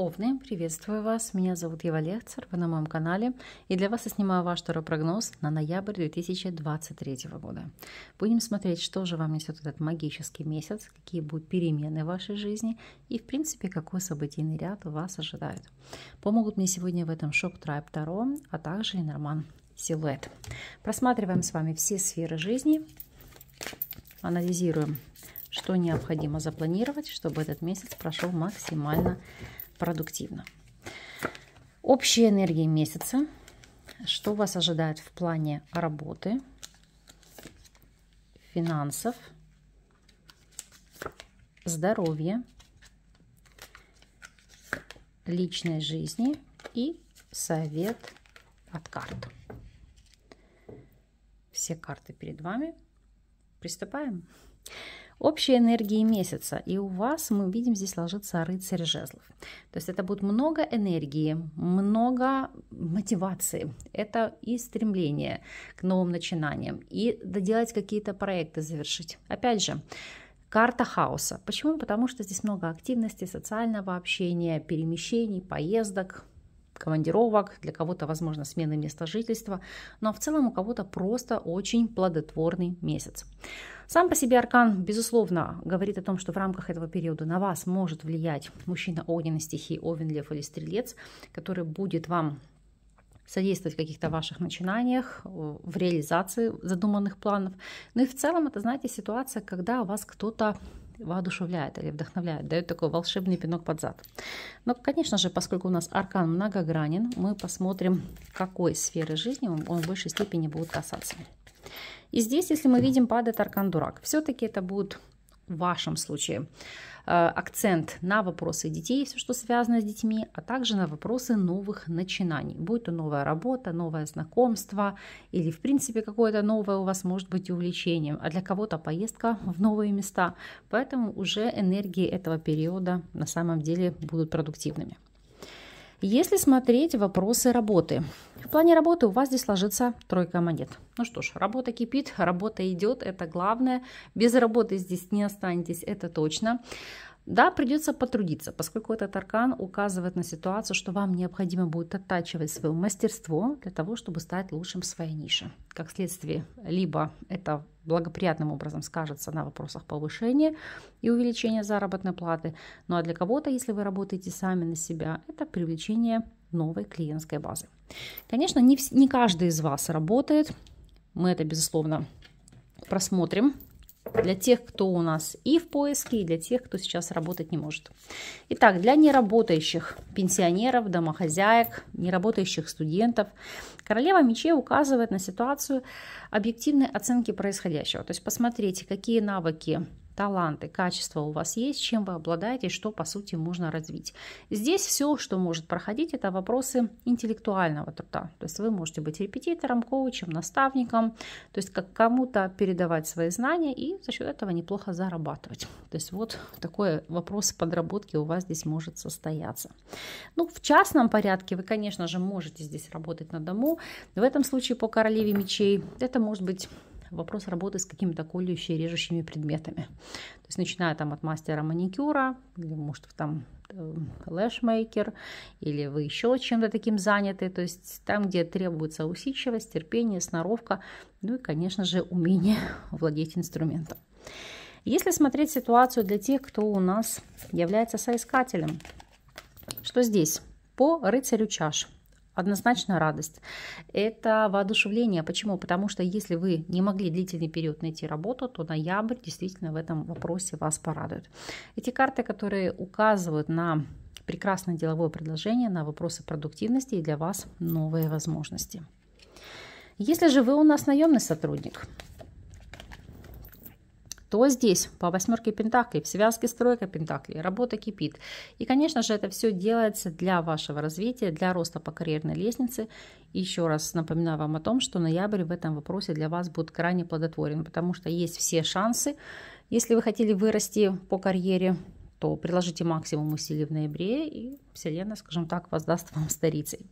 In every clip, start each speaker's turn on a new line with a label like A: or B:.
A: Овны, приветствую вас, меня зовут Ева Лехцер, вы на моем канале, и для вас я снимаю ваш прогноз на ноябрь 2023 года. Будем смотреть, что же вам несет этот магический месяц, какие будут перемены в вашей жизни, и в принципе, какой событийный ряд вас ожидает. Помогут мне сегодня в этом Шок Трайб Таро, а также и Норман Силуэт. Просматриваем с вами все сферы жизни, анализируем, что необходимо запланировать, чтобы этот месяц прошел максимально продуктивно. Общие энергии месяца. Что вас ожидает в плане работы, финансов, здоровья, личной жизни и совет от карт. Все карты перед вами. Приступаем общей энергии месяца. И у вас, мы видим, здесь ложится рыцарь жезлов. То есть это будет много энергии, много мотивации. Это и стремление к новым начинаниям, и доделать какие-то проекты, завершить. Опять же, Карта хаоса. Почему? Потому что здесь много активности, социального общения, перемещений, поездок, командировок, для кого-то, возможно, смены места жительства, но ну, а в целом у кого-то просто очень плодотворный месяц. Сам по себе аркан, безусловно, говорит о том, что в рамках этого периода на вас может влиять мужчина огненной стихии, овен, лев или стрелец, который будет вам содействовать в каких-то ваших начинаниях, в реализации задуманных планов. Ну и в целом это, знаете, ситуация, когда вас кто-то воодушевляет или вдохновляет, дает такой волшебный пинок под зад. Но, конечно же, поскольку у нас аркан многогранен, мы посмотрим, какой сферы жизни он, в большей степени будет касаться. И здесь, если мы видим, падает аркан дурак. Все-таки это будут в вашем случае э, акцент на вопросы детей, все, что связано с детьми, а также на вопросы новых начинаний. Будь то новая работа, новое знакомство или, в принципе, какое-то новое у вас может быть увлечением, а для кого-то поездка в новые места. Поэтому уже энергии этого периода на самом деле будут продуктивными. Если смотреть вопросы работы. В плане работы у вас здесь ложится тройка монет. Ну что ж, работа кипит, работа идет, это главное. Без работы здесь не останетесь, это точно. Да, придется потрудиться, поскольку этот аркан указывает на ситуацию, что вам необходимо будет оттачивать свое мастерство для того, чтобы стать лучшим в своей нише. Как следствие, либо это благоприятным образом скажется на вопросах повышения и увеличения заработной платы, ну а для кого-то, если вы работаете сами на себя, это привлечение новой клиентской базы. Конечно, не, не каждый из вас работает, мы это, безусловно, просмотрим для тех, кто у нас и в поиске, и для тех, кто сейчас работать не может. Итак, для неработающих пенсионеров, домохозяек, неработающих студентов, королева мечей указывает на ситуацию объективной оценки происходящего. То есть посмотрите, какие навыки таланты, качества у вас есть, чем вы обладаете, что, по сути, можно развить. Здесь все, что может проходить, это вопросы интеллектуального труда. То есть вы можете быть репетитором, коучем, наставником, то есть как кому-то передавать свои знания и за счет этого неплохо зарабатывать. То есть вот такой вопрос подработки у вас здесь может состояться. Ну, в частном порядке вы, конечно же, можете здесь работать на дому. В этом случае по королеве мечей это может быть вопрос работы с какими-то колющими, режущими предметами. То есть начиная там от мастера маникюра, или, может, там э, лэшмейкер, или вы еще чем-то таким заняты, то есть там, где требуется усидчивость, терпение, сноровка, ну и, конечно же, умение владеть инструментом. Если смотреть ситуацию для тех, кто у нас является соискателем, что здесь? По рыцарю чаш – Однозначно радость. Это воодушевление. Почему? Потому что если вы не могли длительный период найти работу, то ноябрь действительно в этом вопросе вас порадует. Эти карты, которые указывают на прекрасное деловое предложение, на вопросы продуктивности и для вас новые возможности. Если же вы у нас наемный сотрудник, то здесь по восьмерке пентаклей, в связке с тройкой пентаклей работа кипит. И, конечно же, это все делается для вашего развития, для роста по карьерной лестнице. еще раз напоминаю вам о том, что ноябрь в этом вопросе для вас будет крайне плодотворен, потому что есть все шансы. Если вы хотели вырасти по карьере, то приложите максимум усилий в ноябре, и Вселенная, скажем так, воздаст вам старицей.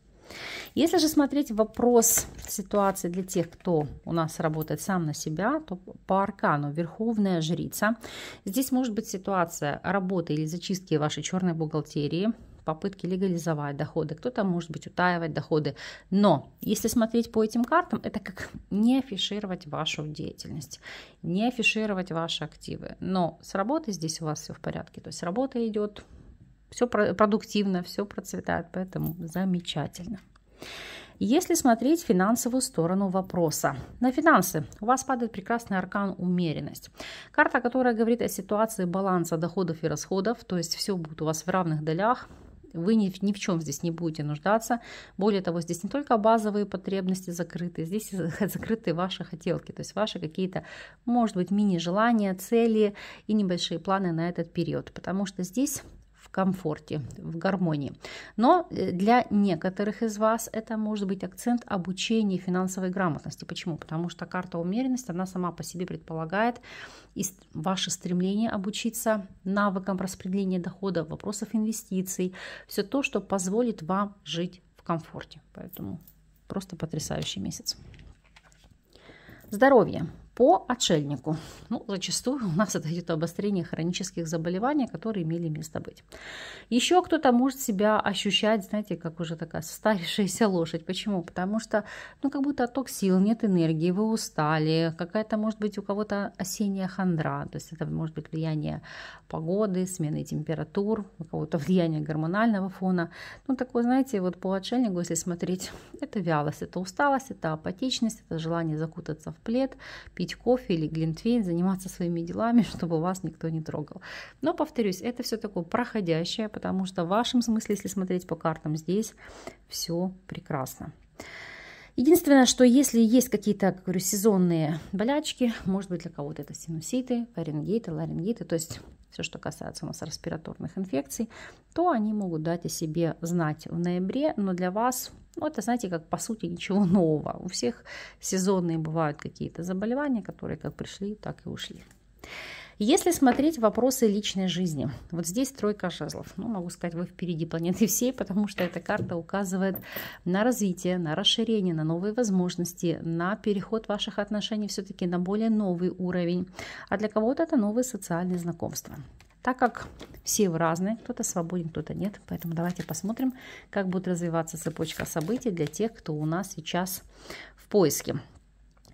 A: Если же смотреть вопрос ситуации для тех, кто у нас работает сам на себя, то по аркану Верховная Жрица. Здесь может быть ситуация работы или зачистки вашей черной бухгалтерии, попытки легализовать доходы, кто-то может быть утаивать доходы. Но если смотреть по этим картам, это как не афишировать вашу деятельность, не афишировать ваши активы. Но с работы здесь у вас все в порядке, то есть работа идет, все продуктивно, все процветает, поэтому замечательно. Если смотреть финансовую сторону вопроса. На финансы у вас падает прекрасный аркан «Умеренность». Карта, которая говорит о ситуации баланса доходов и расходов, то есть все будет у вас в равных долях, вы ни, ни в чем здесь не будете нуждаться. Более того, здесь не только базовые потребности закрыты, здесь закрыты ваши хотелки, то есть ваши какие-то, может быть, мини-желания, цели и небольшие планы на этот период, потому что здесь комфорте, в гармонии. Но э, для некоторых из вас это может быть акцент обучения финансовой грамотности. Почему? Потому что карта умеренность, она сама по себе предполагает и ваше стремление обучиться навыкам распределения дохода, вопросов инвестиций, все то, что позволит вам жить в комфорте. Поэтому просто потрясающий месяц. Здоровье по отшельнику. Ну, зачастую у нас это идет обострение хронических заболеваний, которые имели место быть. Еще кто-то может себя ощущать, знаете, как уже такая состарившаяся лошадь. Почему? Потому что, ну, как будто отток сил, нет энергии, вы устали, какая-то, может быть, у кого-то осенняя хандра, то есть это может быть влияние погоды, смены температур, у кого-то влияние гормонального фона. Ну, такое, знаете, вот по отшельнику, если смотреть, это вялость, это усталость, это апатичность, это желание закутаться в плед, пить пить кофе или глинтвейн, заниматься своими делами, чтобы вас никто не трогал. Но, повторюсь, это все такое проходящее, потому что в вашем смысле, если смотреть по картам здесь, все прекрасно. Единственное, что если есть какие-то, как говорю, сезонные болячки, может быть для кого-то это синуситы, фаренгейты, ларингиты, то есть все, что касается у нас респираторных инфекций, то они могут дать о себе знать в ноябре, но для вас, ну, это, знаете, как по сути ничего нового. У всех сезонные бывают какие-то заболевания, которые как пришли, так и ушли. Если смотреть вопросы личной жизни, вот здесь тройка жезлов. Ну, могу сказать, вы впереди планеты всей, потому что эта карта указывает на развитие, на расширение, на новые возможности, на переход ваших отношений все-таки на более новый уровень. А для кого-то это новые социальные знакомства. Так как все вы разные, кто-то свободен, кто-то нет, поэтому давайте посмотрим, как будет развиваться цепочка событий для тех, кто у нас сейчас в поиске.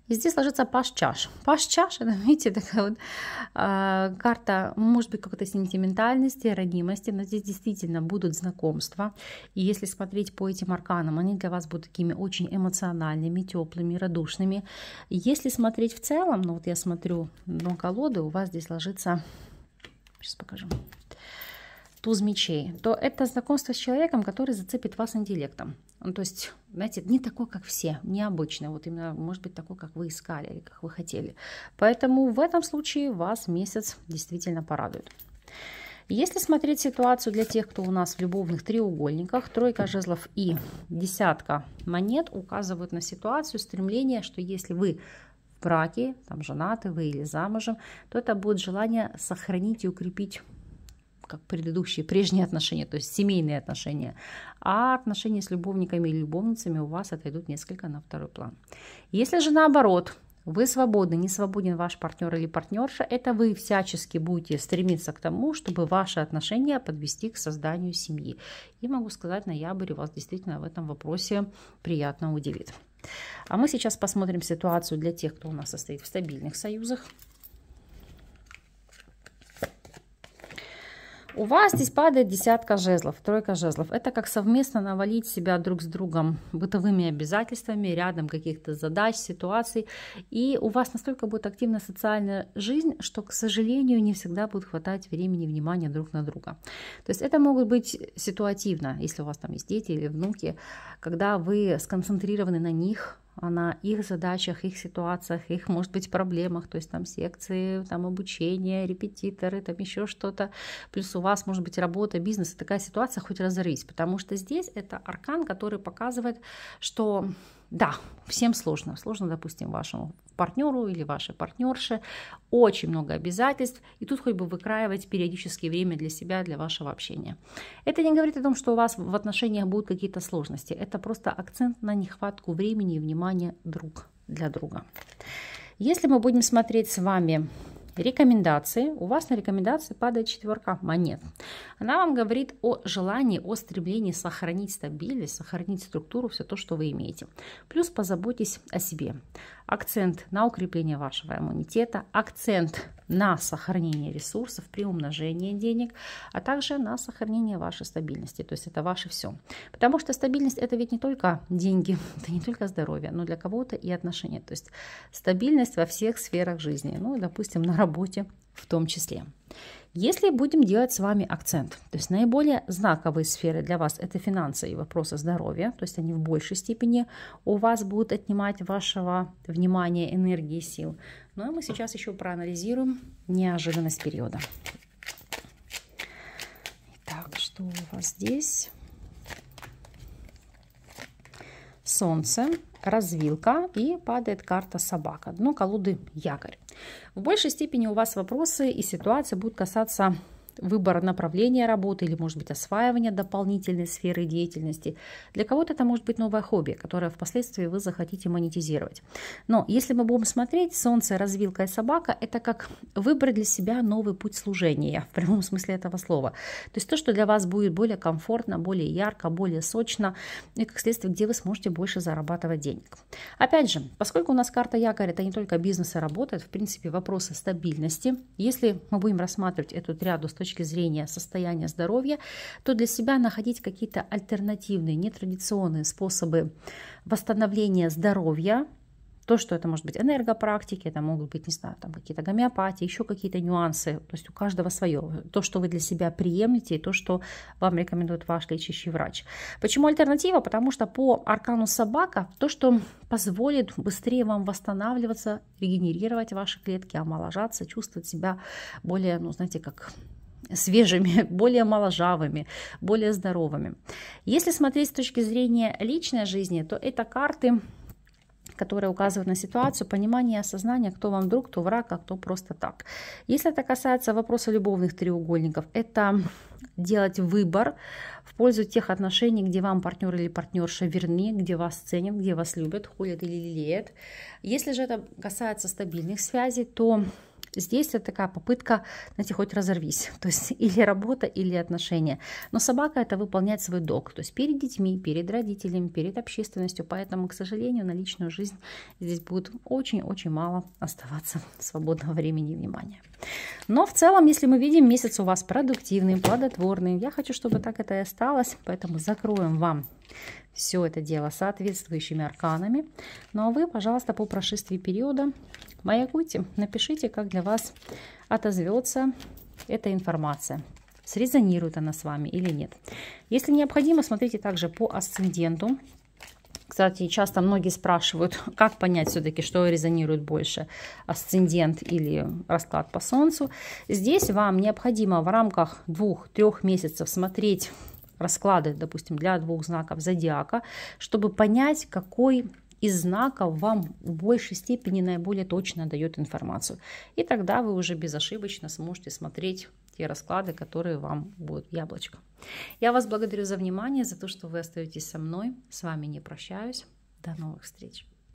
A: Везде сложится паш-чаш. Паш-чаш, это, видите, такая вот э, карта, может быть, какой-то сентиментальности, родимости, но здесь действительно будут знакомства. И если смотреть по этим арканам, они для вас будут такими очень эмоциональными, теплыми, радушными. Если смотреть в целом, ну вот я смотрю на колоды, у вас здесь ложится... Сейчас покажу туз мечей, то это знакомство с человеком, который зацепит вас интеллектом. Ну, то есть, знаете, не такой, как все, необычный, вот именно, может быть, такой, как вы искали или как вы хотели. Поэтому в этом случае вас месяц действительно порадует. Если смотреть ситуацию для тех, кто у нас в любовных треугольниках, тройка жезлов и десятка монет указывают на ситуацию стремление, что если вы в браке, там женаты вы или замужем, то это будет желание сохранить и укрепить как предыдущие, прежние отношения, то есть семейные отношения, а отношения с любовниками и любовницами у вас отойдут несколько на второй план. Если же наоборот, вы свободны, не свободен ваш партнер или партнерша, это вы всячески будете стремиться к тому, чтобы ваши отношения подвести к созданию семьи. И могу сказать, ноябрь вас действительно в этом вопросе приятно удивит. А мы сейчас посмотрим ситуацию для тех, кто у нас состоит в стабильных союзах. У вас здесь падает десятка жезлов, тройка жезлов. Это как совместно навалить себя друг с другом бытовыми обязательствами, рядом каких-то задач, ситуаций. И у вас настолько будет активна социальная жизнь, что, к сожалению, не всегда будет хватать времени и внимания друг на друга. То есть это могут быть ситуативно, если у вас там есть дети или внуки, когда вы сконцентрированы на них, а на их задачах, их ситуациях, их, может быть, проблемах, то есть там секции, там обучение, репетиторы, там еще что-то, плюс у вас, может быть, работа, бизнес, такая ситуация хоть разорись, потому что здесь это аркан, который показывает, что да, всем сложно. Сложно, допустим, вашему партнеру или вашей партнерше. Очень много обязательств. И тут хоть бы выкраивать периодически время для себя, для вашего общения. Это не говорит о том, что у вас в отношениях будут какие-то сложности. Это просто акцент на нехватку времени и внимания друг для друга. Если мы будем смотреть с вами Рекомендации. У вас на рекомендации падает четверка монет. Она вам говорит о желании, о стремлении сохранить стабильность, сохранить структуру, все то, что вы имеете. Плюс позаботьтесь о себе акцент на укрепление вашего иммунитета, акцент на сохранение ресурсов при умножении денег, а также на сохранение вашей стабильности. То есть это ваше все. Потому что стабильность это ведь не только деньги, это не только здоровье, но для кого-то и отношения. То есть стабильность во всех сферах жизни, ну, допустим, на работе в том числе. Если будем делать с вами акцент, то есть наиболее знаковые сферы для вас это финансы и вопросы здоровья, то есть они в большей степени у вас будут отнимать вашего внимания, энергии, сил. Ну а мы сейчас еще проанализируем неожиданность периода. Итак, что у вас здесь? солнце, развилка и падает карта собака. Дно колоды якорь. В большей степени у вас вопросы и ситуации будут касаться выбор направления работы или, может быть, осваивание дополнительной сферы деятельности. Для кого-то это может быть новое хобби, которое впоследствии вы захотите монетизировать. Но если мы будем смотреть, солнце, развилка и собака – это как выбрать для себя новый путь служения, в прямом смысле этого слова. То есть то, что для вас будет более комфортно, более ярко, более сочно, и как следствие, где вы сможете больше зарабатывать денег. Опять же, поскольку у нас карта якорь – это не только бизнес и работа, это, в принципе, вопросы стабильности. Если мы будем рассматривать эту триаду с точки точки зрения состояния здоровья, то для себя находить какие-то альтернативные, нетрадиционные способы восстановления здоровья, то, что это может быть энергопрактики, это могут быть, не знаю, там какие-то гомеопатии, еще какие-то нюансы. То есть у каждого свое. То, что вы для себя приемлете, и то, что вам рекомендует ваш лечащий врач. Почему альтернатива? Потому что по аркану собака то, что позволит быстрее вам восстанавливаться, регенерировать ваши клетки, омоложаться, чувствовать себя более, ну, знаете, как свежими, более моложавыми, более здоровыми. Если смотреть с точки зрения личной жизни, то это карты которые указывают на ситуацию, понимание и осознание, кто вам друг, кто враг, а кто просто так. Если это касается вопроса любовных треугольников, это делать выбор в пользу тех отношений, где вам партнер или партнерша верны, где вас ценят, где вас любят, ходят или лелеют. Если же это касается стабильных связей, то Здесь это такая попытка, знаете, хоть разорвись. То есть или работа, или отношения. Но собака это выполнять свой долг. То есть перед детьми, перед родителями, перед общественностью. Поэтому, к сожалению, на личную жизнь здесь будет очень-очень мало оставаться свободного времени и внимания. Но в целом, если мы видим, месяц у вас продуктивный, плодотворный. Я хочу, чтобы так это и осталось. Поэтому закроем вам все это дело соответствующими арканами. Ну а вы, пожалуйста, по прошествии периода Моя Маякути, напишите, как для вас отозвется эта информация. Срезонирует она с вами или нет. Если необходимо, смотрите также по асценденту. Кстати, часто многие спрашивают, как понять все-таки, что резонирует больше, асцендент или расклад по Солнцу. Здесь вам необходимо в рамках двух-трех месяцев смотреть расклады, допустим, для двух знаков зодиака, чтобы понять, какой из знаков вам в большей степени наиболее точно дает информацию. И тогда вы уже безошибочно сможете смотреть те расклады, которые вам будут яблочко. Я вас благодарю за внимание, за то, что вы остаетесь со мной. С вами не прощаюсь. До новых встреч.